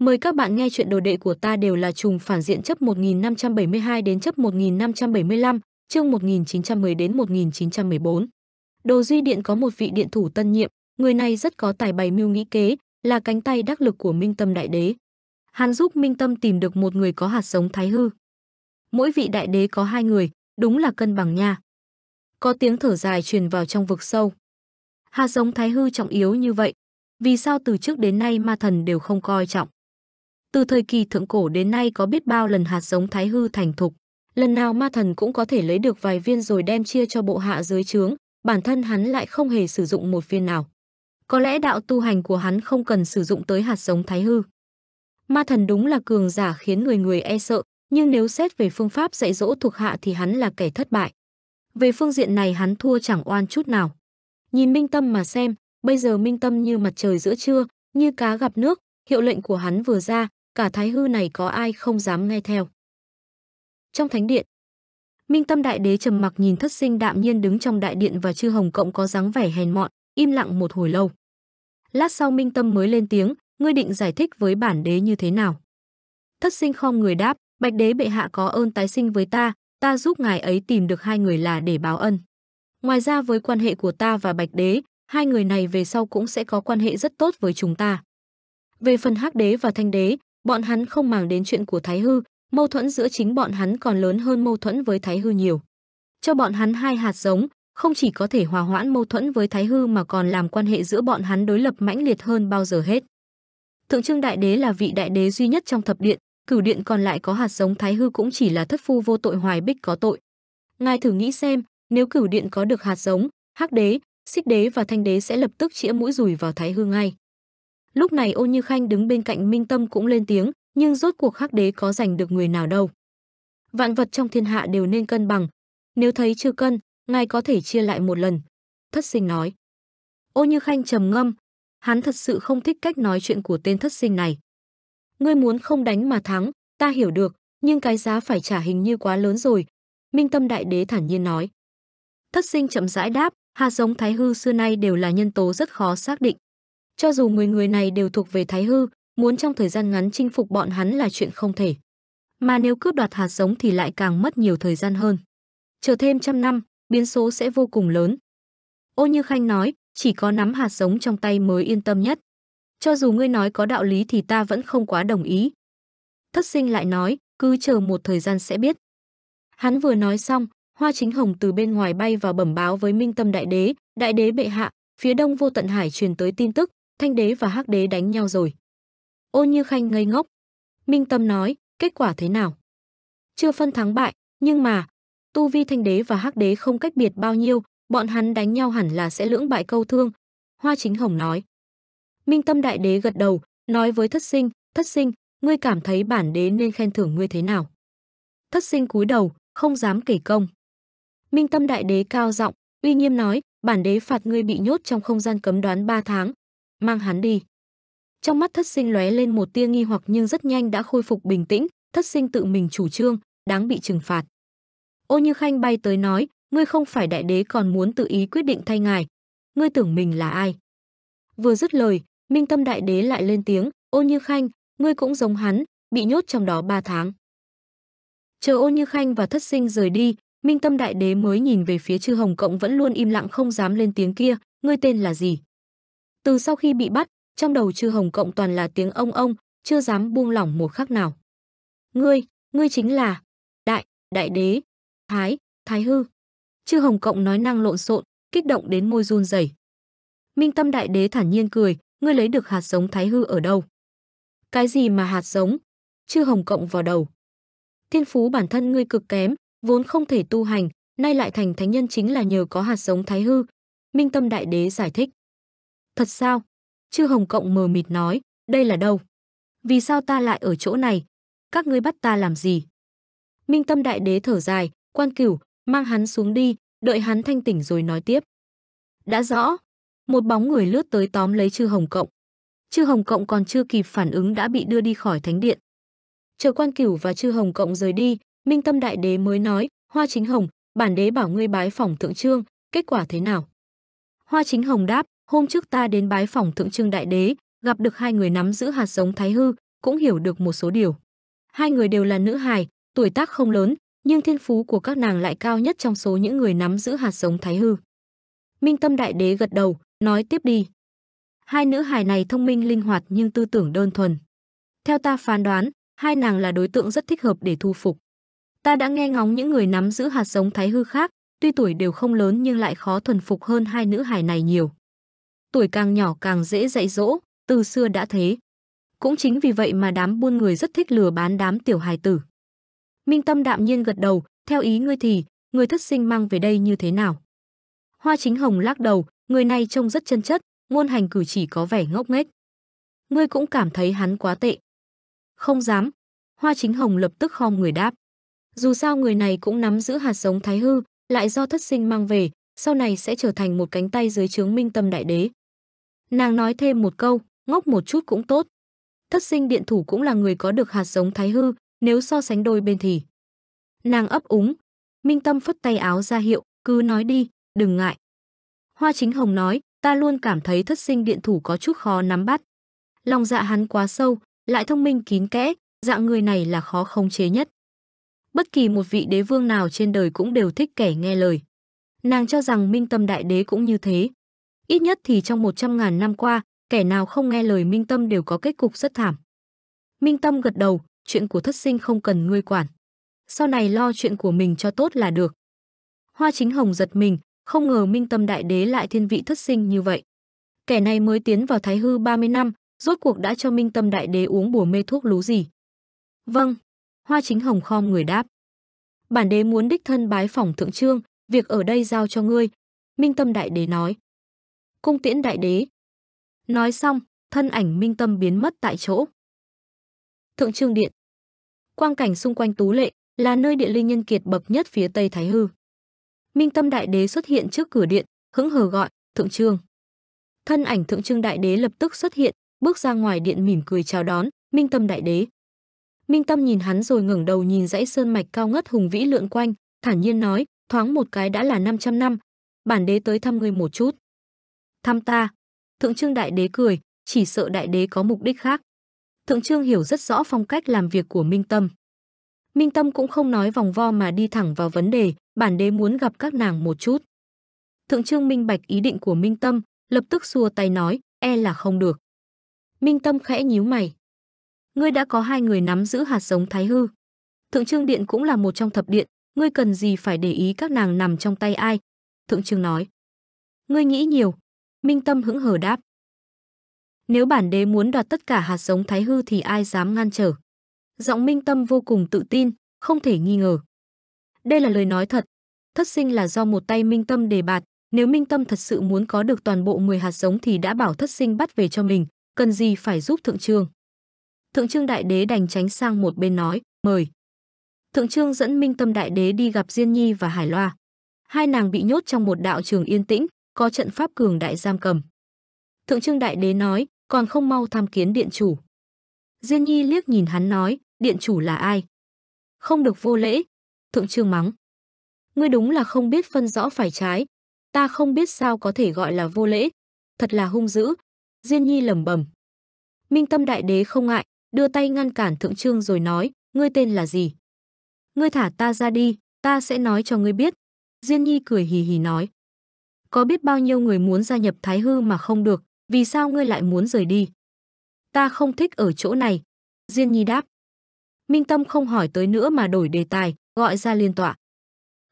Mời các bạn nghe chuyện đồ đệ của ta đều là trùng phản diện chấp 1572 đến chấp 1575, chương 1910 đến 1914. Đồ Duy Điện có một vị điện thủ tân nhiệm, người này rất có tài bày mưu nghĩ kế, là cánh tay đắc lực của Minh Tâm Đại Đế. Hắn giúp Minh Tâm tìm được một người có hạt giống thái hư. Mỗi vị đại đế có hai người, đúng là cân bằng nha. Có tiếng thở dài truyền vào trong vực sâu. Hạt giống thái hư trọng yếu như vậy, vì sao từ trước đến nay ma thần đều không coi trọng? Từ thời kỳ thượng cổ đến nay có biết bao lần hạt giống thái hư thành thục, lần nào ma thần cũng có thể lấy được vài viên rồi đem chia cho bộ hạ dưới trướng, bản thân hắn lại không hề sử dụng một viên nào. Có lẽ đạo tu hành của hắn không cần sử dụng tới hạt giống thái hư. Ma thần đúng là cường giả khiến người người e sợ, nhưng nếu xét về phương pháp dạy dỗ thuộc hạ thì hắn là kẻ thất bại. Về phương diện này hắn thua chẳng oan chút nào. Nhìn Minh Tâm mà xem, bây giờ Minh Tâm như mặt trời giữa trưa, như cá gặp nước, hiệu lệnh của hắn vừa ra, cả thái hư này có ai không dám nghe theo. Trong thánh điện, Minh Tâm Đại Đế trầm mặc nhìn Thất Sinh đạm nhiên đứng trong đại điện và Chư Hồng Cộng có dáng vẻ hèn mọn, im lặng một hồi lâu. Lát sau Minh Tâm mới lên tiếng, ngươi định giải thích với bản đế như thế nào? Thất Sinh khom người đáp, Bạch Đế bệ hạ có ơn tái sinh với ta, ta giúp ngài ấy tìm được hai người là để báo ân. Ngoài ra với quan hệ của ta và Bạch Đế, hai người này về sau cũng sẽ có quan hệ rất tốt với chúng ta. Về phần Hắc Đế và Thanh Đế, bọn hắn không màng đến chuyện của Thái Hư, mâu thuẫn giữa chính bọn hắn còn lớn hơn mâu thuẫn với Thái Hư nhiều. Cho bọn hắn hai hạt giống, không chỉ có thể hòa hoãn mâu thuẫn với Thái Hư mà còn làm quan hệ giữa bọn hắn đối lập mãnh liệt hơn bao giờ hết. Thượng Trương Đại Đế là vị đại đế duy nhất trong thập điện, cửu điện còn lại có hạt giống Thái Hư cũng chỉ là thất phu vô tội hoài bích có tội. Ngài thử nghĩ xem, nếu cửu điện có được hạt giống, Hắc Đế, Xích Đế và Thanh Đế sẽ lập tức chĩa mũi rùi vào Thái Hư ngay. Lúc này Ôn Như Khanh đứng bên cạnh Minh Tâm cũng lên tiếng, nhưng rốt cuộc khắc đế có giành được người nào đâu. Vạn vật trong thiên hạ đều nên cân bằng. Nếu thấy chưa cân, ngài có thể chia lại một lần. Thất sinh nói. Ôn Như Khanh trầm ngâm. Hắn thật sự không thích cách nói chuyện của tên thất sinh này. Ngươi muốn không đánh mà thắng, ta hiểu được, nhưng cái giá phải trả hình như quá lớn rồi. Minh Tâm Đại Đế thản nhiên nói. Thất sinh chậm rãi đáp, hạt giống thái hư xưa nay đều là nhân tố rất khó xác định. Cho dù 10 người này đều thuộc về Thái Hư, muốn trong thời gian ngắn chinh phục bọn hắn là chuyện không thể. Mà nếu cướp đoạt hạt giống thì lại càng mất nhiều thời gian hơn. Chờ thêm trăm năm, biến số sẽ vô cùng lớn. Ô Như Khanh nói, chỉ có nắm hạt giống trong tay mới yên tâm nhất. Cho dù ngươi nói có đạo lý thì ta vẫn không quá đồng ý. Thất sinh lại nói, cứ chờ một thời gian sẽ biết. Hắn vừa nói xong, hoa chính hồng từ bên ngoài bay vào bẩm báo với Minh Tâm Đại Đế, Đại Đế bệ hạ, phía đông vô tận hải truyền tới tin tức, Thanh đế và Hắc đế đánh nhau rồi. Ôn Như Khanh ngây ngốc. Minh Tâm nói, kết quả thế nào? Chưa phân thắng bại, nhưng mà tu vi Thanh đế và Hắc đế không cách biệt bao nhiêu, bọn hắn đánh nhau hẳn là sẽ lưỡng bại câu thương. Hoa Chính Hồng nói. Minh Tâm đại đế gật đầu, nói với Thất Sinh, "Thất Sinh, ngươi cảm thấy bản đế nên khen thưởng ngươi thế nào?" Thất Sinh cúi đầu, không dám kể công. Minh Tâm đại đế cao giọng, uy nghiêm nói, "Bản đế phạt ngươi bị nhốt trong không gian cấm đoán 3 tháng, mang hắn đi. Trong mắt thất sinh lóe lên một tia nghi hoặc nhưng rất nhanh đã khôi phục bình tĩnh, thất sinh tự mình chủ trương, đáng bị trừng phạt. Ô Như Khanh bay tới nói, ngươi không phải đại đế còn muốn tự ý quyết định thay ngài. Ngươi tưởng mình là ai? Vừa dứt lời, Minh Tâm đại đế lại lên tiếng, Ô Như Khanh, ngươi cũng giống hắn, bị nhốt trong đó ba tháng. Chờ Ô Như Khanh và thất sinh rời đi, Minh Tâm đại đế mới nhìn về phía Chư Hồng Cộng vẫn luôn im lặng không dám lên tiếng kia, ngươi tên là gì? Từ sau khi bị bắt, trong đầu Trư Hồng Cộng toàn là tiếng ông ông, chưa dám buông lỏng một khắc nào. Ngươi, ngươi chính là Đại, Đại Đế, Thái, Thái Hư. Trư Hồng Cộng nói năng lộn xộn, kích động đến môi run rẩy. Minh Tâm Đại Đế thản nhiên cười, ngươi lấy được hạt giống Thái Hư ở đâu? Cái gì mà hạt giống? Chư Hồng Cộng vào đầu. Thiên phú bản thân ngươi cực kém, vốn không thể tu hành, nay lại thành thánh nhân chính là nhờ có hạt giống Thái Hư. Minh Tâm Đại Đế giải thích. Thật sao? Chư Hồng Cộng mờ mịt nói, đây là đâu? Vì sao ta lại ở chỗ này? Các ngươi bắt ta làm gì? Minh Tâm Đại Đế thở dài, quan cửu, mang hắn xuống đi, đợi hắn thanh tỉnh rồi nói tiếp. Đã rõ, một bóng người lướt tới tóm lấy chư Hồng Cộng. Chư Hồng Cộng còn chưa kịp phản ứng đã bị đưa đi khỏi thánh điện. Chờ quan cửu và chư Hồng Cộng rời đi, Minh Tâm Đại Đế mới nói, Hoa Chính Hồng, bản đế bảo ngươi bái phòng thượng trương, kết quả thế nào? Hoa Chính Hồng đáp, Hôm trước ta đến bái phòng Thượng Trưng Đại Đế, gặp được hai người nắm giữ hạt giống Thái Hư, cũng hiểu được một số điều. Hai người đều là nữ hài, tuổi tác không lớn, nhưng thiên phú của các nàng lại cao nhất trong số những người nắm giữ hạt giống Thái Hư. Minh Tâm Đại Đế gật đầu, nói tiếp đi. Hai nữ hài này thông minh linh hoạt nhưng tư tưởng đơn thuần. Theo ta phán đoán, hai nàng là đối tượng rất thích hợp để thu phục. Ta đã nghe ngóng những người nắm giữ hạt giống Thái Hư khác, tuy tuổi đều không lớn nhưng lại khó thuần phục hơn hai nữ hài này nhiều tuổi càng nhỏ càng dễ dạy dỗ, từ xưa đã thế. Cũng chính vì vậy mà đám buôn người rất thích lừa bán đám tiểu hài tử. Minh Tâm đạm nhiên gật đầu, theo ý ngươi thì, người thất sinh mang về đây như thế nào? Hoa Chính Hồng lắc đầu, người này trông rất chân chất, ngôn hành cử chỉ có vẻ ngốc nghếch. Ngươi cũng cảm thấy hắn quá tệ. Không dám. Hoa Chính Hồng lập tức khom người đáp. Dù sao người này cũng nắm giữ hạt giống thái hư, lại do thất sinh mang về, sau này sẽ trở thành một cánh tay dưới trướng minh tâm đại đế. Nàng nói thêm một câu, ngốc một chút cũng tốt. Thất sinh điện thủ cũng là người có được hạt giống thái hư, nếu so sánh đôi bên thì. Nàng ấp úng, Minh Tâm phất tay áo ra hiệu, cứ nói đi, đừng ngại. Hoa Chính Hồng nói, ta luôn cảm thấy thất sinh điện thủ có chút khó nắm bắt. Lòng dạ hắn quá sâu, lại thông minh kín kẽ, dạng người này là khó khống chế nhất. Bất kỳ một vị đế vương nào trên đời cũng đều thích kẻ nghe lời. Nàng cho rằng Minh Tâm Đại Đế cũng như thế, Ít nhất thì trong 100.000 năm qua, kẻ nào không nghe lời Minh Tâm đều có kết cục rất thảm. Minh Tâm gật đầu, chuyện của thất sinh không cần ngươi quản. Sau này lo chuyện của mình cho tốt là được. Hoa chính hồng giật mình, không ngờ Minh Tâm Đại Đế lại thiên vị thất sinh như vậy. Kẻ này mới tiến vào Thái Hư 30 năm, rốt cuộc đã cho Minh Tâm Đại Đế uống bùa mê thuốc lú gì. Vâng, Hoa chính hồng khom người đáp. Bản đế muốn đích thân bái phỏng thượng trương, việc ở đây giao cho ngươi. Minh Tâm Đại Đế nói cung tiễn đại đế. Nói xong, thân ảnh minh tâm biến mất tại chỗ. Thượng Trương Điện Quang cảnh xung quanh Tú Lệ là nơi địa linh nhân kiệt bậc nhất phía Tây Thái Hư. Minh tâm đại đế xuất hiện trước cửa điện, hững hờ gọi, Thượng Trương. Thân ảnh Thượng Trương Đại Đế lập tức xuất hiện, bước ra ngoài điện mỉm cười chào đón, Minh tâm đại đế. Minh Tâm nhìn hắn rồi ngẩng đầu nhìn dãy sơn mạch cao ngất hùng vĩ lượn quanh, thản nhiên nói, thoáng một cái đã là 500 năm, bản đế tới thăm ngươi một chút thăm ta. Thượng trương đại đế cười, chỉ sợ đại đế có mục đích khác. Thượng trương hiểu rất rõ phong cách làm việc của Minh Tâm. Minh Tâm cũng không nói vòng vo mà đi thẳng vào vấn đề, bản đế muốn gặp các nàng một chút. Thượng trương minh bạch ý định của Minh Tâm, lập tức xua tay nói, e là không được. Minh Tâm khẽ nhíu mày. Ngươi đã có hai người nắm giữ hạt giống thái hư. Thượng trương điện cũng là một trong thập điện, ngươi cần gì phải để ý các nàng nằm trong tay ai? Thượng trương nói. Ngươi nghĩ nhiều, Minh Tâm hững hờ đáp. Nếu bản đế muốn đoạt tất cả hạt giống thái hư thì ai dám ngăn trở. Giọng Minh Tâm vô cùng tự tin, không thể nghi ngờ. Đây là lời nói thật. Thất sinh là do một tay Minh Tâm đề bạt. Nếu Minh Tâm thật sự muốn có được toàn bộ 10 hạt giống thì đã bảo thất sinh bắt về cho mình, cần gì phải giúp thượng trương. Thượng trương đại đế đành tránh sang một bên nói, mời. Thượng trương dẫn Minh Tâm đại đế đi gặp Diên Nhi và Hải Loa. Hai nàng bị nhốt trong một đạo trường yên tĩnh, có trận pháp cường đại giam cầm. Thượng Trương Đại Đế nói, còn không mau tham kiến điện chủ. Diên Nhi liếc nhìn hắn nói, điện chủ là ai? Không được vô lễ, Thượng Trương mắng. Ngươi đúng là không biết phân rõ phải trái, ta không biết sao có thể gọi là vô lễ, thật là hung dữ. Diên Nhi lầm bầm Minh Tâm Đại Đế không ngại, đưa tay ngăn cản Thượng Trương rồi nói, ngươi tên là gì? Ngươi thả ta ra đi, ta sẽ nói cho ngươi biết. Diên Nhi cười hì hì nói. Có biết bao nhiêu người muốn gia nhập Thái Hư mà không được, vì sao ngươi lại muốn rời đi? Ta không thích ở chỗ này. Diên Nhi đáp. Minh Tâm không hỏi tới nữa mà đổi đề tài, gọi ra liên tọa.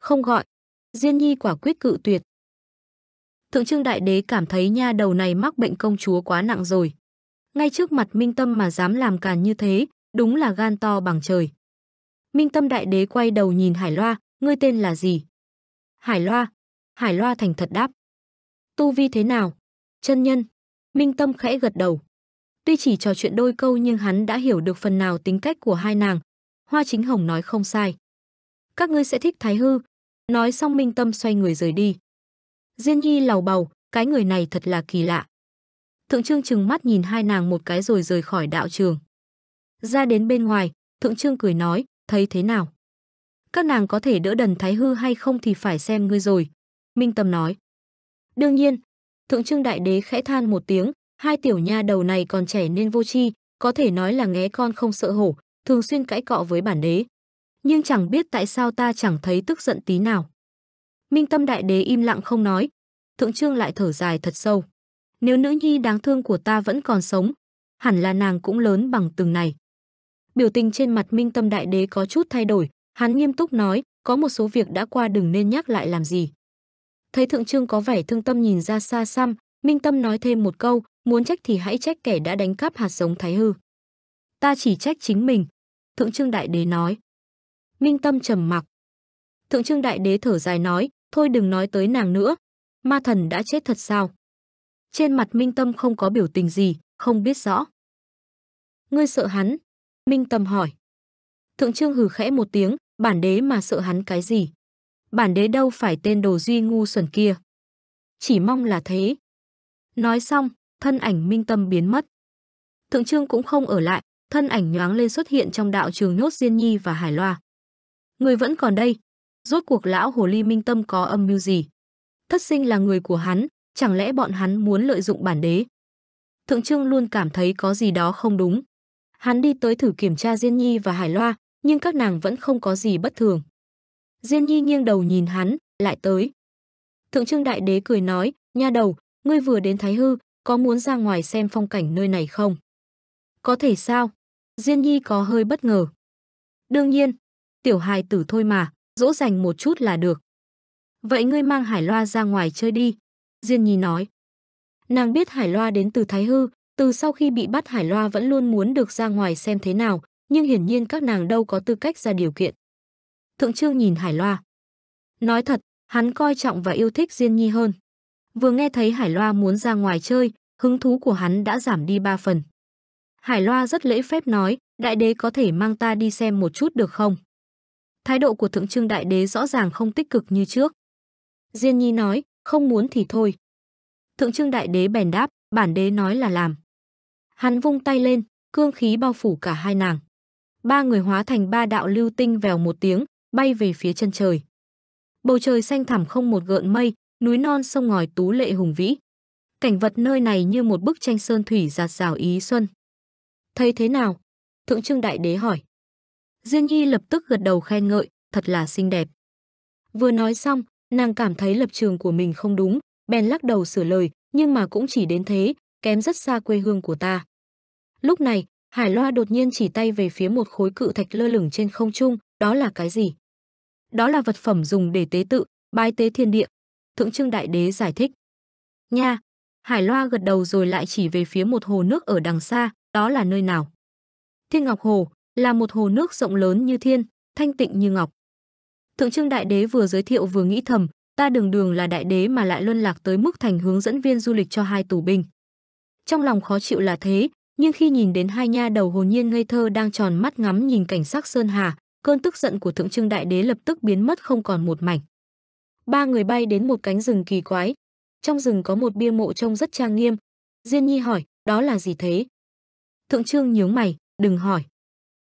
Không gọi. Diên Nhi quả quyết cự tuyệt. Thượng trưng Đại Đế cảm thấy nha đầu này mắc bệnh công chúa quá nặng rồi. Ngay trước mặt Minh Tâm mà dám làm càn như thế, đúng là gan to bằng trời. Minh Tâm Đại Đế quay đầu nhìn Hải Loa, ngươi tên là gì? Hải Loa, Hải Loa thành thật đáp. Tu vi thế nào? Chân nhân. Minh Tâm khẽ gật đầu. Tuy chỉ trò chuyện đôi câu nhưng hắn đã hiểu được phần nào tính cách của hai nàng. Hoa Chính Hồng nói không sai. Các ngươi sẽ thích Thái Hư. Nói xong Minh Tâm xoay người rời đi. Diên Nhi lầu bầu, cái người này thật là kỳ lạ. Thượng Trương chừng mắt nhìn hai nàng một cái rồi rời khỏi đạo trường. Ra đến bên ngoài, Thượng Trương cười nói, thấy thế nào? Các nàng có thể đỡ đần Thái Hư hay không thì phải xem ngươi rồi. Minh Tâm nói. Đương nhiên, Thượng Trưng Đại Đế khẽ than một tiếng, hai tiểu nha đầu này còn trẻ nên vô tri, có thể nói là nghe con không sợ hổ, thường xuyên cãi cọ với bản đế. Nhưng chẳng biết tại sao ta chẳng thấy tức giận tí nào. Minh Tâm Đại Đế im lặng không nói, Thượng Trương lại thở dài thật sâu. Nếu nữ nhi đáng thương của ta vẫn còn sống, hẳn là nàng cũng lớn bằng từng này. Biểu tình trên mặt Minh Tâm Đại Đế có chút thay đổi, hắn nghiêm túc nói, có một số việc đã qua đừng nên nhắc lại làm gì. Thấy Thượng Trương có vẻ thương tâm nhìn ra xa xăm, Minh Tâm nói thêm một câu, muốn trách thì hãy trách kẻ đã đánh cắp hạt giống Thái Hư. Ta chỉ trách chính mình, Thượng Trương Đại Đế nói. Minh Tâm trầm mặc. Thượng Trương Đại Đế thở dài nói, thôi đừng nói tới nàng nữa, ma thần đã chết thật sao? Trên mặt Minh Tâm không có biểu tình gì, không biết rõ. Ngươi sợ hắn? Minh Tâm hỏi. Thượng Trương hừ khẽ một tiếng, bản đế mà sợ hắn cái gì? bản đế đâu phải tên đồ duy ngu xuẩn kia. Chỉ mong là thế. Nói xong, thân ảnh minh tâm biến mất. Thượng trương cũng không ở lại, thân ảnh nhoáng lên xuất hiện trong đạo trường nhốt Diên Nhi và Hải Loa. Người vẫn còn đây. Rốt cuộc lão hồ ly minh tâm có âm mưu gì? Thất sinh là người của hắn, chẳng lẽ bọn hắn muốn lợi dụng bản đế? Thượng trương luôn cảm thấy có gì đó không đúng. Hắn đi tới thử kiểm tra Diên Nhi và Hải Loa, nhưng các nàng vẫn không có gì bất thường. Diên Nhi nghiêng đầu nhìn hắn, lại tới. Thượng Trương Đại Đế cười nói, nha đầu, ngươi vừa đến Thái Hư, có muốn ra ngoài xem phong cảnh nơi này không? Có thể sao? Diên Nhi có hơi bất ngờ. Đương nhiên, tiểu hài tử thôi mà, dỗ dành một chút là được. Vậy ngươi mang Hải Loa ra ngoài chơi đi, Diên Nhi nói. Nàng biết Hải Loa đến từ Thái Hư, từ sau khi bị bắt Hải Loa vẫn luôn muốn được ra ngoài xem thế nào, nhưng hiển nhiên các nàng đâu có tư cách ra điều kiện. Thượng Trương nhìn Hải Loa. Nói thật, hắn coi trọng và yêu thích Diên Nhi hơn. Vừa nghe thấy Hải Loa muốn ra ngoài chơi, hứng thú của hắn đã giảm đi ba phần. Hải Loa rất lễ phép nói, đại đế có thể mang ta đi xem một chút được không? Thái độ của Thượng Trương đại đế rõ ràng không tích cực như trước. Diên Nhi nói, không muốn thì thôi. Thượng Trương đại đế bèn đáp, bản đế nói là làm. Hắn vung tay lên, cương khí bao phủ cả hai nàng. Ba người hóa thành ba đạo lưu tinh vèo một tiếng, bay về phía chân trời. Bầu trời xanh thẳm không một gợn mây, núi non sông ngòi tú lệ hùng vĩ. Cảnh vật nơi này như một bức tranh sơn thủy giạt rào ý xuân. Thấy thế nào? Thượng Trưng Đại Đế hỏi. Diên Nhi lập tức gật đầu khen ngợi, thật là xinh đẹp. Vừa nói xong, nàng cảm thấy lập trường của mình không đúng, bèn lắc đầu sửa lời, nhưng mà cũng chỉ đến thế, kém rất xa quê hương của ta. Lúc này, Hải Loa đột nhiên chỉ tay về phía một khối cự thạch lơ lửng trên không trung, đó là cái gì? đó là vật phẩm dùng để tế tự, bái tế thiên địa. Thượng Trưng Đại Đế giải thích. Nha, Hải Loa gật đầu rồi lại chỉ về phía một hồ nước ở đằng xa, đó là nơi nào? Thiên Ngọc Hồ là một hồ nước rộng lớn như thiên, thanh tịnh như ngọc. Thượng Trưng Đại Đế vừa giới thiệu vừa nghĩ thầm, ta đường đường là đại đế mà lại luân lạc tới mức thành hướng dẫn viên du lịch cho hai tù binh. Trong lòng khó chịu là thế, nhưng khi nhìn đến hai nha đầu hồn nhiên ngây thơ đang tròn mắt ngắm nhìn cảnh sắc sơn hà, cơn tức giận của thượng trưng đại đế lập tức biến mất không còn một mảnh. Ba người bay đến một cánh rừng kỳ quái. Trong rừng có một bia mộ trông rất trang nghiêm. Diên Nhi hỏi, đó là gì thế? Thượng trương nhướng mày, đừng hỏi.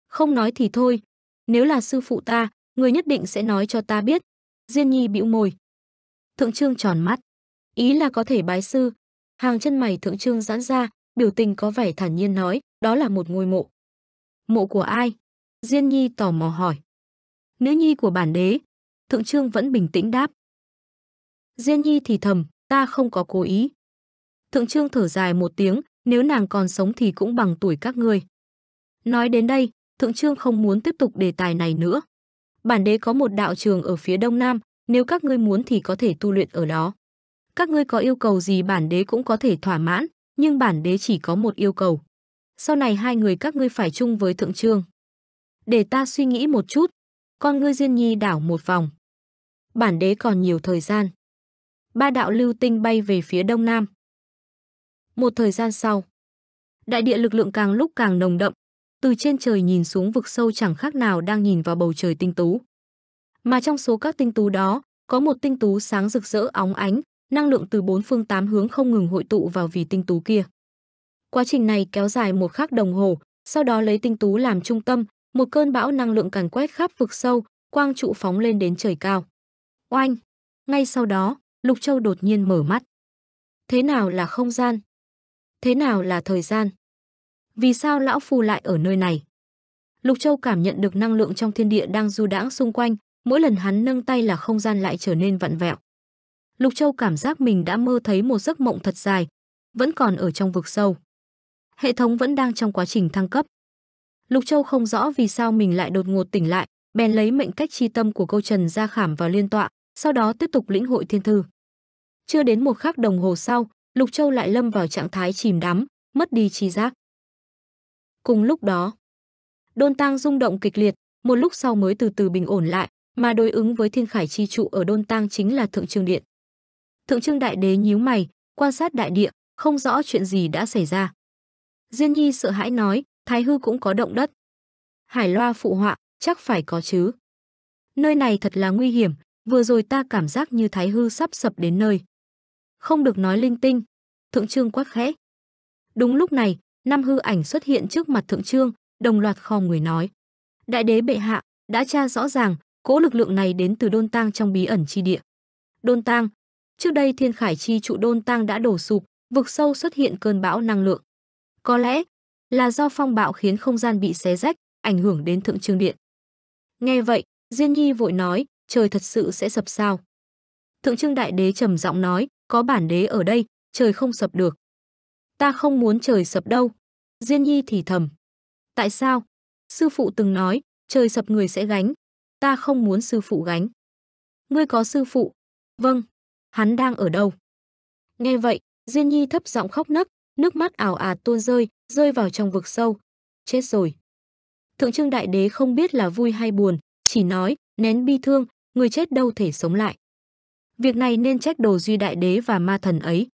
Không nói thì thôi, nếu là sư phụ ta, người nhất định sẽ nói cho ta biết. Diên Nhi bĩu môi. Thượng trương tròn mắt. Ý là có thể bái sư. Hàng chân mày thượng trương giãn ra, biểu tình có vẻ thản nhiên nói, đó là một ngôi mộ. Mộ của ai? Diên Nhi tò mò hỏi. Nữ nhi của bản đế, Thượng Trương vẫn bình tĩnh đáp. Diên Nhi thì thầm, ta không có cố ý. Thượng Trương thở dài một tiếng, nếu nàng còn sống thì cũng bằng tuổi các ngươi. Nói đến đây, Thượng Trương không muốn tiếp tục đề tài này nữa. Bản đế có một đạo trường ở phía đông nam, nếu các ngươi muốn thì có thể tu luyện ở đó. Các ngươi có yêu cầu gì bản đế cũng có thể thỏa mãn, nhưng bản đế chỉ có một yêu cầu. Sau này hai người các ngươi phải chung với Thượng Trương. Để ta suy nghĩ một chút. Con ngươi Diên Nhi đảo một vòng. Bản đế còn nhiều thời gian. Ba đạo lưu tinh bay về phía đông nam. Một thời gian sau, đại địa lực lượng càng lúc càng nồng đậm, từ trên trời nhìn xuống vực sâu chẳng khác nào đang nhìn vào bầu trời tinh tú. Mà trong số các tinh tú đó, có một tinh tú sáng rực rỡ óng ánh, năng lượng từ bốn phương tám hướng không ngừng hội tụ vào vì tinh tú kia. Quá trình này kéo dài một khắc đồng hồ, sau đó lấy tinh tú làm trung tâm, một cơn bão năng lượng càn quét khắp vực sâu, quang trụ phóng lên đến trời cao. Oanh! Ngay sau đó, Lục Châu đột nhiên mở mắt. Thế nào là không gian? Thế nào là thời gian? Vì sao lão phu lại ở nơi này? Lục Châu cảm nhận được năng lượng trong thiên địa đang du đãng xung quanh, mỗi lần hắn nâng tay là không gian lại trở nên vặn vẹo. Lục Châu cảm giác mình đã mơ thấy một giấc mộng thật dài, vẫn còn ở trong vực sâu. Hệ thống vẫn đang trong quá trình thăng cấp, Lục Châu không rõ vì sao mình lại đột ngột tỉnh lại, bèn lấy mệnh cách chi tâm của câu Trần ra khảm vào liên tọa, sau đó tiếp tục lĩnh hội thiên thư. Chưa đến một khắc đồng hồ sau, Lục Châu lại lâm vào trạng thái chìm đắm, mất đi chi giác. Cùng lúc đó, đôn tang rung động kịch liệt, một lúc sau mới từ từ bình ổn lại, mà đối ứng với thiên khải chi trụ ở đôn tang chính là thượng trương điện. Thượng trương đại đế nhíu mày, quan sát đại địa, không rõ chuyện gì đã xảy ra. Diên Nhi sợ hãi nói, Thái hư cũng có động đất. Hải loa phụ họa, chắc phải có chứ. Nơi này thật là nguy hiểm, vừa rồi ta cảm giác như thái hư sắp sập đến nơi. Không được nói linh tinh, thượng trương quát khẽ. Đúng lúc này, năm hư ảnh xuất hiện trước mặt thượng trương, đồng loạt kho người nói. Đại đế bệ hạ, đã tra rõ ràng, cỗ lực lượng này đến từ đôn tang trong bí ẩn chi địa. Đôn tang, trước đây thiên khải chi trụ đôn tang đã đổ sụp, vực sâu xuất hiện cơn bão năng lượng. Có lẽ, là do phong bạo khiến không gian bị xé rách, ảnh hưởng đến thượng trương điện. Nghe vậy, Diên Nhi vội nói, trời thật sự sẽ sập sao? Thượng trương đại đế trầm giọng nói, có bản đế ở đây, trời không sập được. Ta không muốn trời sập đâu. Diên Nhi thì thầm. Tại sao? Sư phụ từng nói, trời sập người sẽ gánh. Ta không muốn sư phụ gánh. Ngươi có sư phụ? Vâng. Hắn đang ở đâu? Nghe vậy, Diên Nhi thấp giọng khóc nấc, nước mắt ảo ạt tuôn rơi, rơi vào trong vực sâu. Chết rồi. Thượng Trương Đại Đế không biết là vui hay buồn, chỉ nói, nén bi thương, người chết đâu thể sống lại. Việc này nên trách đồ duy đại đế và ma thần ấy.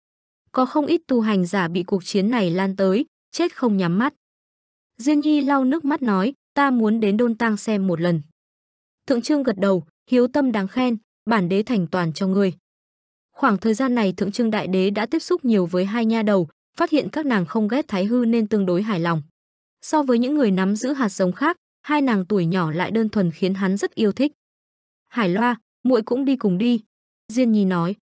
Có không ít tu hành giả bị cuộc chiến này lan tới, chết không nhắm mắt. Diên Nhi lau nước mắt nói, ta muốn đến đôn tang xem một lần. Thượng Trương gật đầu, hiếu tâm đáng khen, bản đế thành toàn cho ngươi. Khoảng thời gian này Thượng Trương Đại Đế đã tiếp xúc nhiều với hai nha đầu, phát hiện các nàng không ghét Thái Hư nên tương đối hài lòng. So với những người nắm giữ hạt giống khác, hai nàng tuổi nhỏ lại đơn thuần khiến hắn rất yêu thích. Hải Loa, muội cũng đi cùng đi. Diên Nhi nói.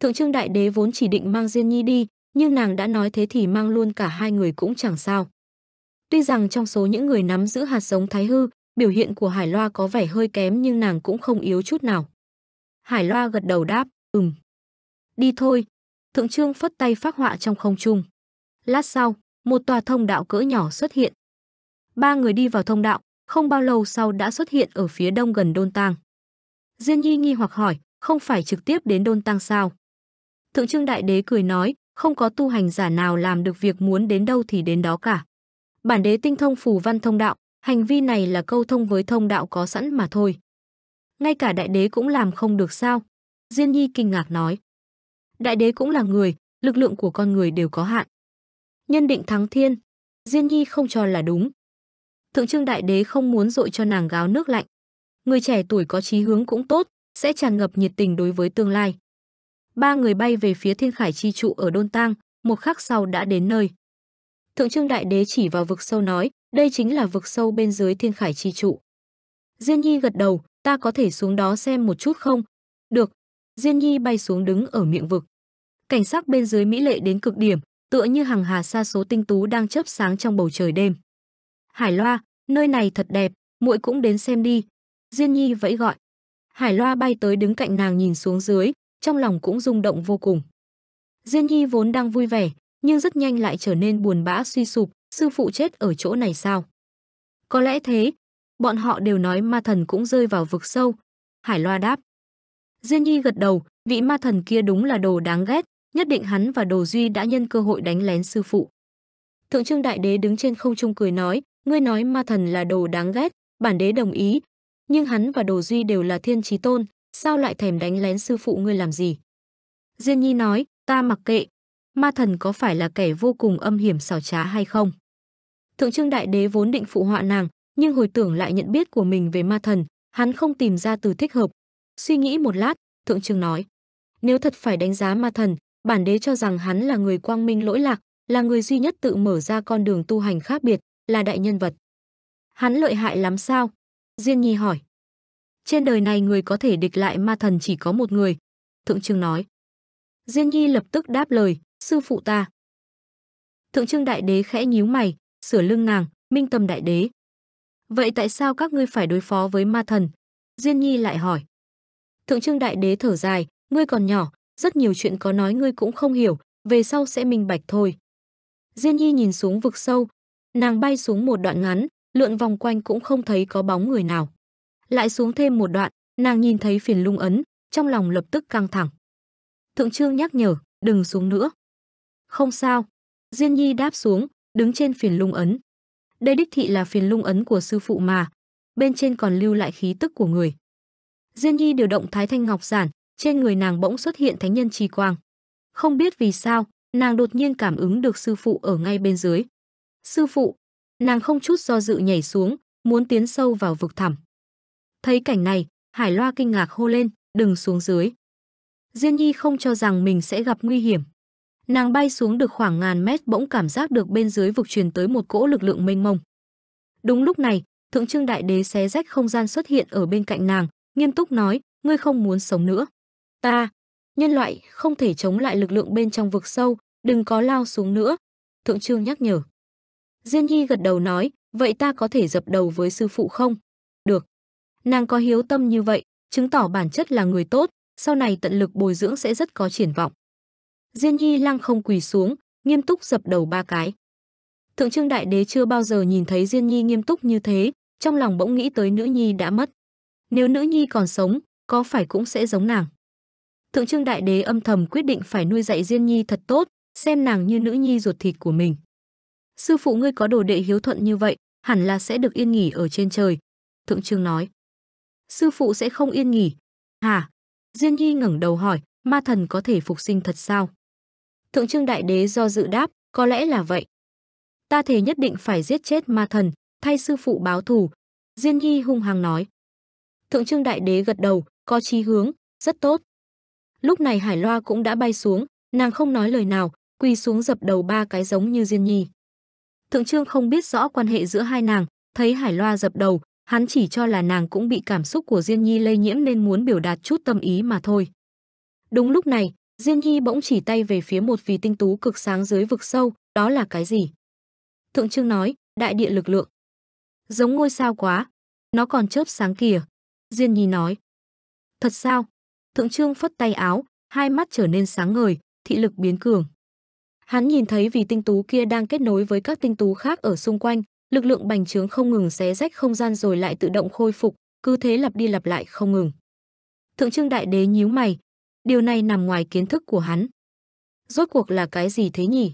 Thượng trương đại đế vốn chỉ định mang Diên Nhi đi, nhưng nàng đã nói thế thì mang luôn cả hai người cũng chẳng sao. Tuy rằng trong số những người nắm giữ hạt giống Thái Hư, biểu hiện của Hải Loa có vẻ hơi kém nhưng nàng cũng không yếu chút nào. Hải Loa gật đầu đáp, ừm. Đi thôi, Thượng Trương phất tay phát họa trong không trung. Lát sau, một tòa thông đạo cỡ nhỏ xuất hiện. Ba người đi vào thông đạo, không bao lâu sau đã xuất hiện ở phía đông gần Đôn Tang. Diên Nhi nghi hoặc hỏi, không phải trực tiếp đến Đôn Tang sao? Thượng Trương Đại Đế cười nói, không có tu hành giả nào làm được việc muốn đến đâu thì đến đó cả. Bản đế tinh thông phù văn thông đạo, hành vi này là câu thông với thông đạo có sẵn mà thôi. Ngay cả đại đế cũng làm không được sao? Diên Nhi kinh ngạc nói đại đế cũng là người, lực lượng của con người đều có hạn. Nhân định thắng thiên, Diên Nhi không cho là đúng. Thượng Trương Đại Đế không muốn dội cho nàng gáo nước lạnh. Người trẻ tuổi có chí hướng cũng tốt, sẽ tràn ngập nhiệt tình đối với tương lai. Ba người bay về phía Thiên Khải chi trụ ở Đôn Tang, một khắc sau đã đến nơi. Thượng Trương Đại Đế chỉ vào vực sâu nói, đây chính là vực sâu bên dưới Thiên Khải chi trụ. Diên Nhi gật đầu, ta có thể xuống đó xem một chút không, Diên Nhi bay xuống đứng ở miệng vực. Cảnh sắc bên dưới mỹ lệ đến cực điểm, tựa như hàng hà sa số tinh tú đang chớp sáng trong bầu trời đêm. Hải Loa, nơi này thật đẹp, muội cũng đến xem đi. Diên Nhi vẫy gọi. Hải Loa bay tới đứng cạnh nàng nhìn xuống dưới, trong lòng cũng rung động vô cùng. Diên Nhi vốn đang vui vẻ, nhưng rất nhanh lại trở nên buồn bã suy sụp, sư phụ chết ở chỗ này sao? Có lẽ thế, bọn họ đều nói ma thần cũng rơi vào vực sâu. Hải Loa đáp, Diên Nhi gật đầu, vị ma thần kia đúng là đồ đáng ghét, nhất định hắn và Đồ Duy đã nhân cơ hội đánh lén sư phụ. Thượng Trương Đại Đế đứng trên không trung cười nói, ngươi nói ma thần là đồ đáng ghét, bản đế đồng ý, nhưng hắn và Đồ Duy đều là thiên trí tôn, sao lại thèm đánh lén sư phụ ngươi làm gì? Diên Nhi nói, ta mặc kệ, ma thần có phải là kẻ vô cùng âm hiểm xảo trá hay không? Thượng Trương Đại Đế vốn định phụ họa nàng, nhưng hồi tưởng lại nhận biết của mình về ma thần, hắn không tìm ra từ thích hợp, Suy nghĩ một lát, thượng trường nói, nếu thật phải đánh giá ma thần, bản đế cho rằng hắn là người quang minh lỗi lạc, là người duy nhất tự mở ra con đường tu hành khác biệt, là đại nhân vật. Hắn lợi hại lắm sao? Diên Nhi hỏi. Trên đời này người có thể địch lại ma thần chỉ có một người, Thượng Trương nói. Diên Nhi lập tức đáp lời, sư phụ ta. Thượng Trương Đại Đế khẽ nhíu mày, sửa lưng nàng, minh tâm Đại Đế. Vậy tại sao các ngươi phải đối phó với ma thần? Diên Nhi lại hỏi. Thượng Trương Đại Đế thở dài, ngươi còn nhỏ, rất nhiều chuyện có nói ngươi cũng không hiểu, về sau sẽ minh bạch thôi. Diên Nhi nhìn xuống vực sâu, nàng bay xuống một đoạn ngắn, lượn vòng quanh cũng không thấy có bóng người nào. Lại xuống thêm một đoạn, nàng nhìn thấy phiền lung ấn, trong lòng lập tức căng thẳng. Thượng Trương nhắc nhở, đừng xuống nữa. Không sao. Diên Nhi đáp xuống, đứng trên phiền lung ấn. Đây đích thị là phiền lung ấn của sư phụ mà, bên trên còn lưu lại khí tức của người. Diên Nhi điều động Thái Thanh Ngọc Giản, trên người nàng bỗng xuất hiện thánh nhân trì quang. Không biết vì sao, nàng đột nhiên cảm ứng được sư phụ ở ngay bên dưới. Sư phụ, nàng không chút do dự nhảy xuống, muốn tiến sâu vào vực thẳm. Thấy cảnh này, Hải Loa kinh ngạc hô lên, đừng xuống dưới. Diên Nhi không cho rằng mình sẽ gặp nguy hiểm. Nàng bay xuống được khoảng ngàn mét bỗng cảm giác được bên dưới vực truyền tới một cỗ lực lượng mênh mông. Đúng lúc này, Thượng Trưng Đại Đế xé rách không gian xuất hiện ở bên cạnh nàng, nghiêm túc nói, ngươi không muốn sống nữa. Ta, nhân loại, không thể chống lại lực lượng bên trong vực sâu, đừng có lao xuống nữa. Thượng Trương nhắc nhở. Diên Nhi gật đầu nói, vậy ta có thể dập đầu với sư phụ không? Được. Nàng có hiếu tâm như vậy, chứng tỏ bản chất là người tốt, sau này tận lực bồi dưỡng sẽ rất có triển vọng. Diên Nhi lăng không quỳ xuống, nghiêm túc dập đầu ba cái. Thượng Trương Đại Đế chưa bao giờ nhìn thấy Diên Nhi nghiêm túc như thế, trong lòng bỗng nghĩ tới nữ nhi đã mất. Nếu nữ nhi còn sống, có phải cũng sẽ giống nàng. Thượng Trương Đại Đế âm thầm quyết định phải nuôi dạy Diên Nhi thật tốt, xem nàng như nữ nhi ruột thịt của mình. Sư phụ ngươi có đồ đệ hiếu thuận như vậy, hẳn là sẽ được yên nghỉ ở trên trời. Thượng Trương nói. Sư phụ sẽ không yên nghỉ. Hả? Diên Nhi ngẩng đầu hỏi, ma thần có thể phục sinh thật sao? Thượng Trương Đại Đế do dự đáp, có lẽ là vậy. Ta thể nhất định phải giết chết ma thần, thay sư phụ báo thù. Diên Nhi hung hăng nói. Thượng Trương Đại Đế gật đầu, có chí hướng, rất tốt. Lúc này Hải Loa cũng đã bay xuống, nàng không nói lời nào, quỳ xuống dập đầu ba cái giống như Diên Nhi. Thượng Trương không biết rõ quan hệ giữa hai nàng, thấy Hải Loa dập đầu, hắn chỉ cho là nàng cũng bị cảm xúc của Diên Nhi lây nhiễm nên muốn biểu đạt chút tâm ý mà thôi. Đúng lúc này, Diên Nhi bỗng chỉ tay về phía một vì tinh tú cực sáng dưới vực sâu, đó là cái gì? Thượng Trương nói, đại địa lực lượng. Giống ngôi sao quá, nó còn chớp sáng kìa. Diên Nhi nói. Thật sao? Thượng Trương phất tay áo, hai mắt trở nên sáng ngời, thị lực biến cường. Hắn nhìn thấy vì tinh tú kia đang kết nối với các tinh tú khác ở xung quanh, lực lượng bành trướng không ngừng xé rách không gian rồi lại tự động khôi phục, cứ thế lặp đi lặp lại không ngừng. Thượng Trương Đại Đế nhíu mày, điều này nằm ngoài kiến thức của hắn. Rốt cuộc là cái gì thế nhỉ?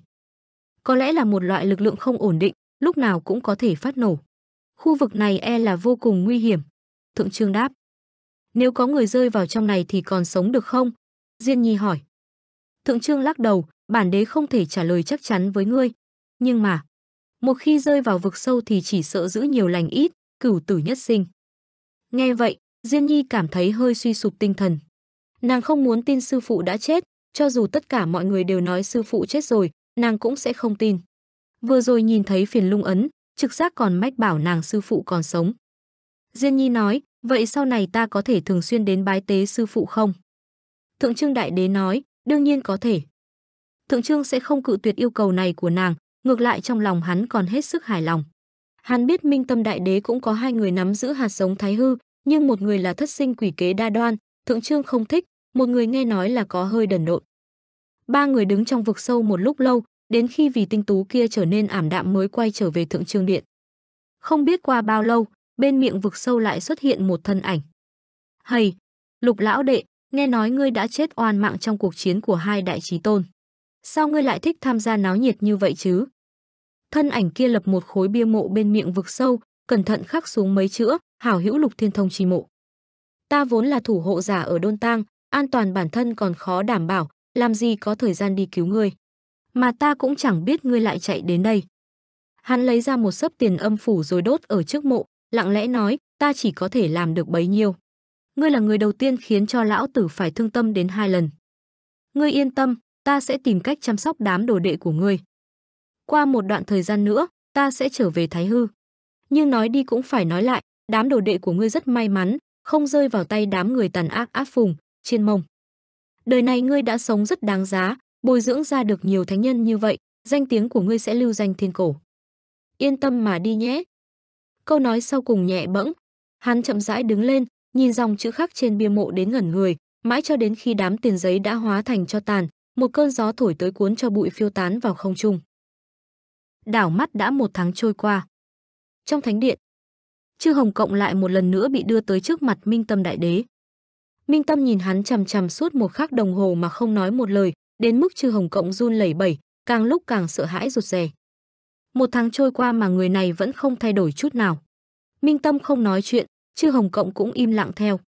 Có lẽ là một loại lực lượng không ổn định, lúc nào cũng có thể phát nổ. Khu vực này e là vô cùng nguy hiểm. Thượng Trương đáp. Nếu có người rơi vào trong này thì còn sống được không? Diên Nhi hỏi. Thượng Trương lắc đầu, bản đế không thể trả lời chắc chắn với ngươi. Nhưng mà, một khi rơi vào vực sâu thì chỉ sợ giữ nhiều lành ít, cửu tử nhất sinh. Nghe vậy, Diên Nhi cảm thấy hơi suy sụp tinh thần. Nàng không muốn tin sư phụ đã chết, cho dù tất cả mọi người đều nói sư phụ chết rồi, nàng cũng sẽ không tin. Vừa rồi nhìn thấy phiền lung ấn, trực giác còn mách bảo nàng sư phụ còn sống. Diên Nhi nói, vậy sau này ta có thể thường xuyên đến bái tế sư phụ không? Thượng Trương Đại Đế nói, đương nhiên có thể. Thượng Trương sẽ không cự tuyệt yêu cầu này của nàng, ngược lại trong lòng hắn còn hết sức hài lòng. Hắn biết Minh Tâm Đại Đế cũng có hai người nắm giữ hạt giống Thái Hư, nhưng một người là thất sinh quỷ kế đa đoan, Thượng Trương không thích, một người nghe nói là có hơi đần độn. Ba người đứng trong vực sâu một lúc lâu, đến khi vì tinh tú kia trở nên ảm đạm mới quay trở về Thượng Trương Điện. Không biết qua bao lâu, bên miệng vực sâu lại xuất hiện một thân ảnh. Hầy, lục lão đệ, nghe nói ngươi đã chết oan mạng trong cuộc chiến của hai đại trí tôn. Sao ngươi lại thích tham gia náo nhiệt như vậy chứ? Thân ảnh kia lập một khối bia mộ bên miệng vực sâu, cẩn thận khắc xuống mấy chữ, hảo hữu lục thiên thông trì mộ. Ta vốn là thủ hộ giả ở Đôn Tang, an toàn bản thân còn khó đảm bảo, làm gì có thời gian đi cứu ngươi. Mà ta cũng chẳng biết ngươi lại chạy đến đây. Hắn lấy ra một sấp tiền âm phủ rồi đốt ở trước mộ, lặng lẽ nói, ta chỉ có thể làm được bấy nhiêu. Ngươi là người đầu tiên khiến cho lão tử phải thương tâm đến hai lần. Ngươi yên tâm, ta sẽ tìm cách chăm sóc đám đồ đệ của ngươi. Qua một đoạn thời gian nữa, ta sẽ trở về Thái Hư. Nhưng nói đi cũng phải nói lại, đám đồ đệ của ngươi rất may mắn, không rơi vào tay đám người tàn ác áp phùng, trên mông. Đời này ngươi đã sống rất đáng giá, bồi dưỡng ra được nhiều thánh nhân như vậy, danh tiếng của ngươi sẽ lưu danh thiên cổ. Yên tâm mà đi nhé, câu nói sau cùng nhẹ bẫng. Hắn chậm rãi đứng lên, nhìn dòng chữ khắc trên bia mộ đến ngẩn người, mãi cho đến khi đám tiền giấy đã hóa thành cho tàn, một cơn gió thổi tới cuốn cho bụi phiêu tán vào không trung. Đảo mắt đã một tháng trôi qua. Trong thánh điện, Chư Hồng Cộng lại một lần nữa bị đưa tới trước mặt Minh Tâm Đại Đế. Minh Tâm nhìn hắn chằm chằm suốt một khắc đồng hồ mà không nói một lời, đến mức Chư Hồng Cộng run lẩy bẩy, càng lúc càng sợ hãi rụt rè. Một tháng trôi qua mà người này vẫn không thay đổi chút nào. Minh Tâm không nói chuyện, chư Hồng Cộng cũng im lặng theo.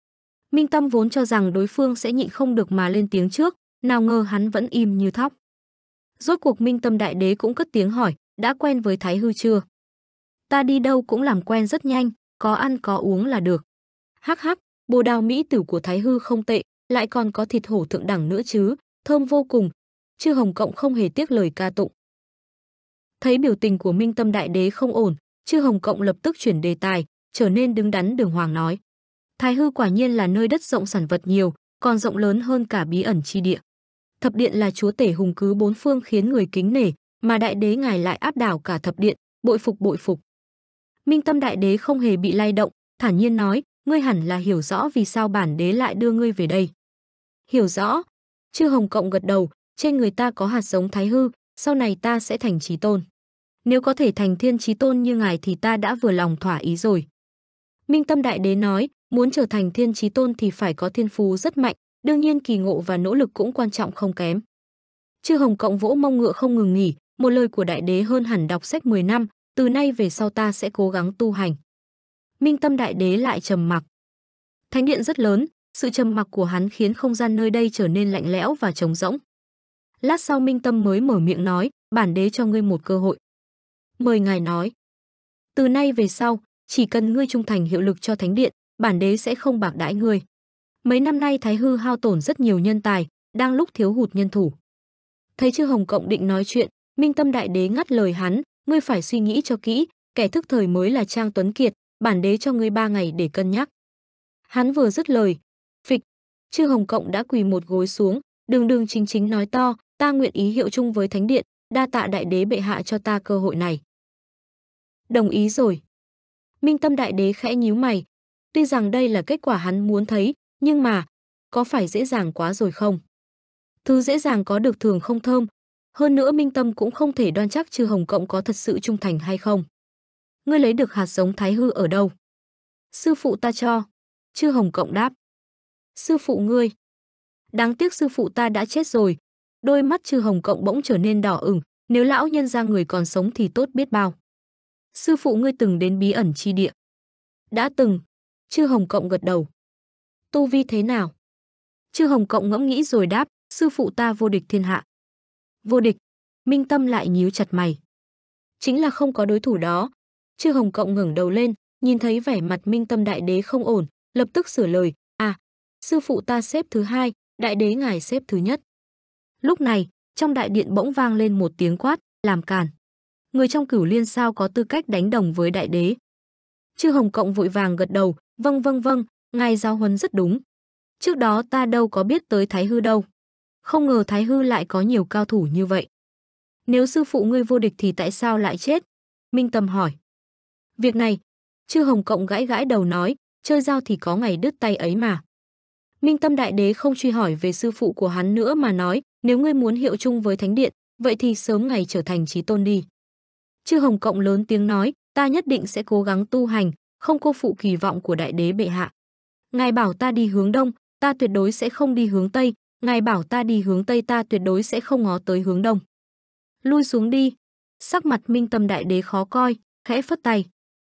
Minh Tâm vốn cho rằng đối phương sẽ nhịn không được mà lên tiếng trước, nào ngờ hắn vẫn im như thóc. Rốt cuộc Minh Tâm Đại Đế cũng cất tiếng hỏi, đã quen với Thái Hư chưa? Ta đi đâu cũng làm quen rất nhanh, có ăn có uống là được. Hắc hắc, bồ đào mỹ tử của Thái Hư không tệ, lại còn có thịt hổ thượng đẳng nữa chứ, thơm vô cùng. Chư Hồng Cộng không hề tiếc lời ca tụng. Thấy biểu tình của Minh Tâm Đại Đế không ổn, Chư Hồng Cộng lập tức chuyển đề tài, trở nên đứng đắn đường hoàng nói. Thái hư quả nhiên là nơi đất rộng sản vật nhiều, còn rộng lớn hơn cả bí ẩn chi địa. Thập điện là chúa tể hùng cứ bốn phương khiến người kính nể, mà đại đế ngài lại áp đảo cả thập điện, bội phục bội phục. Minh Tâm đại đế không hề bị lay động, thản nhiên nói, ngươi hẳn là hiểu rõ vì sao bản đế lại đưa ngươi về đây. Hiểu rõ? Chư Hồng Cộng gật đầu, trên người ta có hạt giống thái hư, sau này ta sẽ thành trí tôn. Nếu có thể thành thiên trí tôn như ngài thì ta đã vừa lòng thỏa ý rồi. Minh Tâm Đại Đế nói, muốn trở thành thiên trí tôn thì phải có thiên phú rất mạnh, đương nhiên kỳ ngộ và nỗ lực cũng quan trọng không kém. Chư Hồng Cộng vỗ mông ngựa không ngừng nghỉ, một lời của Đại Đế hơn hẳn đọc sách 10 năm, từ nay về sau ta sẽ cố gắng tu hành. Minh Tâm Đại Đế lại trầm mặc. Thánh điện rất lớn, sự trầm mặc của hắn khiến không gian nơi đây trở nên lạnh lẽo và trống rỗng. Lát sau Minh Tâm mới mở miệng nói, bản đế cho ngươi một cơ hội mời ngài nói. Từ nay về sau, chỉ cần ngươi trung thành hiệu lực cho thánh điện, bản đế sẽ không bạc đãi ngươi. Mấy năm nay Thái Hư hao tổn rất nhiều nhân tài, đang lúc thiếu hụt nhân thủ. Thấy chư Hồng Cộng định nói chuyện, Minh Tâm Đại Đế ngắt lời hắn, ngươi phải suy nghĩ cho kỹ, kẻ thức thời mới là Trang Tuấn Kiệt, bản đế cho ngươi ba ngày để cân nhắc. Hắn vừa dứt lời, phịch, chư Hồng Cộng đã quỳ một gối xuống, đường đường chính chính nói to, ta nguyện ý hiệu chung với Thánh Điện, đa tạ đại đế bệ hạ cho ta cơ hội này. Đồng ý rồi. Minh tâm đại đế khẽ nhíu mày. Tuy rằng đây là kết quả hắn muốn thấy, nhưng mà, có phải dễ dàng quá rồi không? Thứ dễ dàng có được thường không thơm. Hơn nữa Minh Tâm cũng không thể đoan chắc chư Hồng Cộng có thật sự trung thành hay không. Ngươi lấy được hạt giống thái hư ở đâu? Sư phụ ta cho. Chư Hồng Cộng đáp. Sư phụ ngươi. Đáng tiếc sư phụ ta đã chết rồi, đôi mắt chư hồng cộng bỗng trở nên đỏ ửng, nếu lão nhân ra người còn sống thì tốt biết bao. Sư phụ ngươi từng đến bí ẩn chi địa. Đã từng, chư hồng cộng gật đầu. Tu vi thế nào? Chư hồng cộng ngẫm nghĩ rồi đáp, sư phụ ta vô địch thiên hạ. Vô địch, minh tâm lại nhíu chặt mày. Chính là không có đối thủ đó. Chư hồng cộng ngẩng đầu lên, nhìn thấy vẻ mặt minh tâm đại đế không ổn, lập tức sửa lời, à, sư phụ ta xếp thứ hai, đại đế ngài xếp thứ nhất. Lúc này, trong đại điện bỗng vang lên một tiếng quát, làm càn. Người trong cửu liên sao có tư cách đánh đồng với đại đế. Chư Hồng Cộng vội vàng gật đầu, vâng vâng vâng, ngài giao huấn rất đúng. Trước đó ta đâu có biết tới Thái Hư đâu. Không ngờ Thái Hư lại có nhiều cao thủ như vậy. Nếu sư phụ ngươi vô địch thì tại sao lại chết? Minh Tâm hỏi. Việc này, chư Hồng Cộng gãi gãi đầu nói, chơi giao thì có ngày đứt tay ấy mà. Minh Tâm Đại Đế không truy hỏi về sư phụ của hắn nữa mà nói, nếu ngươi muốn hiệu chung với thánh điện, vậy thì sớm ngày trở thành trí tôn đi. Chư Hồng Cộng lớn tiếng nói, ta nhất định sẽ cố gắng tu hành, không cô phụ kỳ vọng của đại đế bệ hạ. Ngài bảo ta đi hướng đông, ta tuyệt đối sẽ không đi hướng tây, ngài bảo ta đi hướng tây ta tuyệt đối sẽ không ngó tới hướng đông. Lui xuống đi. Sắc mặt Minh Tâm đại đế khó coi, khẽ phất tay,